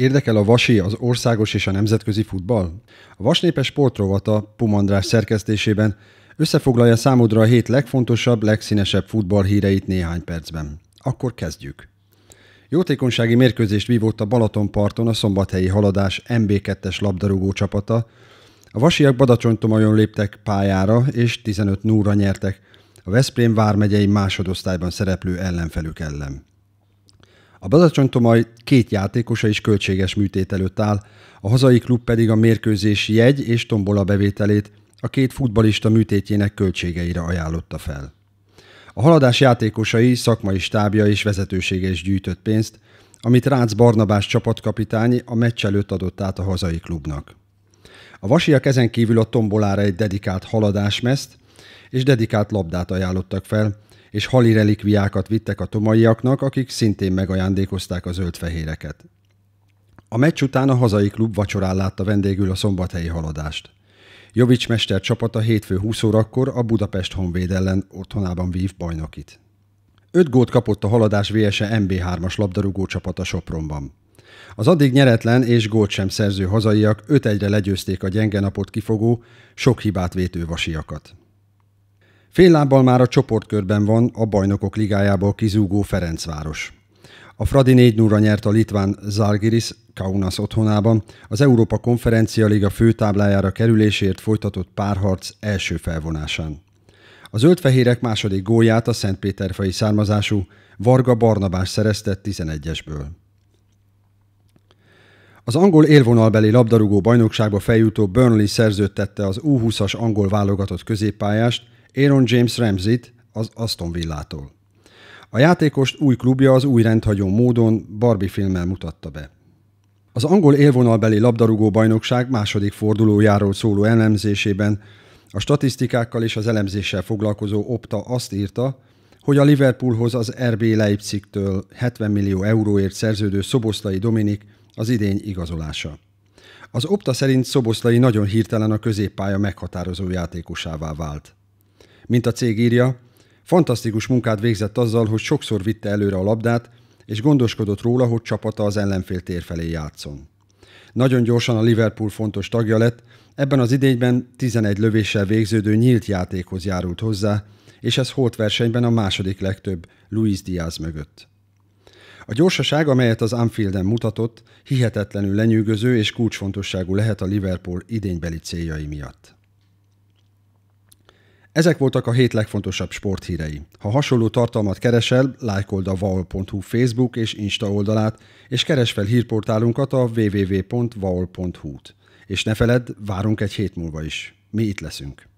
Érdekel a Vasi, az országos és a nemzetközi futball? A Vasnépes sportrovata Pumandrás szerkesztésében összefoglalja számodra a hét legfontosabb, legszínesebb futball híreit néhány percben. Akkor kezdjük. Jótékonysági mérkőzést vívott a Balatonparton a szombathelyi haladás MB2-es labdarúgó csapata. A vasiak Badacsonytomajon léptek pályára, és 15 núra nyertek a Veszprém vármegyei másodosztályban szereplő ellenfelük ellen. A Badacsony-Tomaj két játékosa is költséges műtét előtt áll, a hazai klub pedig a mérkőzés jegy és tombola bevételét a két futbalista műtétjének költségeire ajánlotta fel. A haladás játékosai, szakmai stábja és vezetősége is gyűjtött pénzt, amit Rácz Barnabás csapatkapitány a meccs előtt adott át a hazai klubnak. A vasiak ezen kívül a tombolára egy dedikált haladásmeszt és dedikált labdát ajánlottak fel, és hali relikviákat vittek a tomaiaknak, akik szintén megajándékozták a zöldfehéreket. A meccs után a hazai klub vacsorán látta vendégül a szombathelyi haladást. Jovics mester csapata hétfő 20 órakor a Budapest Honvéd ellen otthonában vív bajnokit. Öt gót kapott a haladás VSE MB3-as labdarúgó csapata Sopronban. Az addig nyeretlen és gólt sem szerző hazaiak 5 1 legyőzték a gyenge napot kifogó, sok hibát vétő vasiakat. Fél lábbal már a csoportkörben van a Bajnokok Ligájából kizúgó Ferencváros. A Fradi 4 0 nyert a litván Zalgiris Kaunas otthonában, az Európa Konferencia Liga főtáblájára kerülésért folytatott párharc első felvonásán. A zöldfehérek második gólját a Szentpéterfai származású Varga Barnabás szerezte 11-esből. Az angol élvonalbeli labdarúgó bajnokságba feljutó Burnley szerződtette az U20-as angol válogatott középpályást, Aaron James Ramsey-t az Aston Villától. A játékost új klubja az új rendhagyó módon Barbie filmmel mutatta be. Az angol élvonalbeli labdarúgó bajnokság második fordulójáról szóló elemzésében a statisztikákkal és az elemzéssel foglalkozó Opta azt írta, hogy a Liverpoolhoz az RB Leipzigtől 70 millió euróért szerződő Szoboszlai Dominik az idény igazolása. Az Opta szerint Szoboszlai nagyon hirtelen a középpálya meghatározó játékosává vált mint a cég írja, fantasztikus munkát végzett azzal, hogy sokszor vitte előre a labdát, és gondoskodott róla, hogy csapata az ellenfél tér felé játszon. Nagyon gyorsan a Liverpool fontos tagja lett, ebben az idényben 11 lövéssel végződő nyílt játékhoz járult hozzá, és ez holt versenyben a második legtöbb Luis Diaz mögött. A gyorsaság, amelyet az Anfielden mutatott, hihetetlenül lenyűgöző és kulcsfontosságú lehet a Liverpool idénybeli céljai miatt. Ezek voltak a hét legfontosabb sporthírei. Ha hasonló tartalmat keresel, lájkold a vaol.hu Facebook és Insta oldalát, és keres fel hírportálunkat a www.vaol.hu-t. És ne feledd, várunk egy hét múlva is. Mi itt leszünk.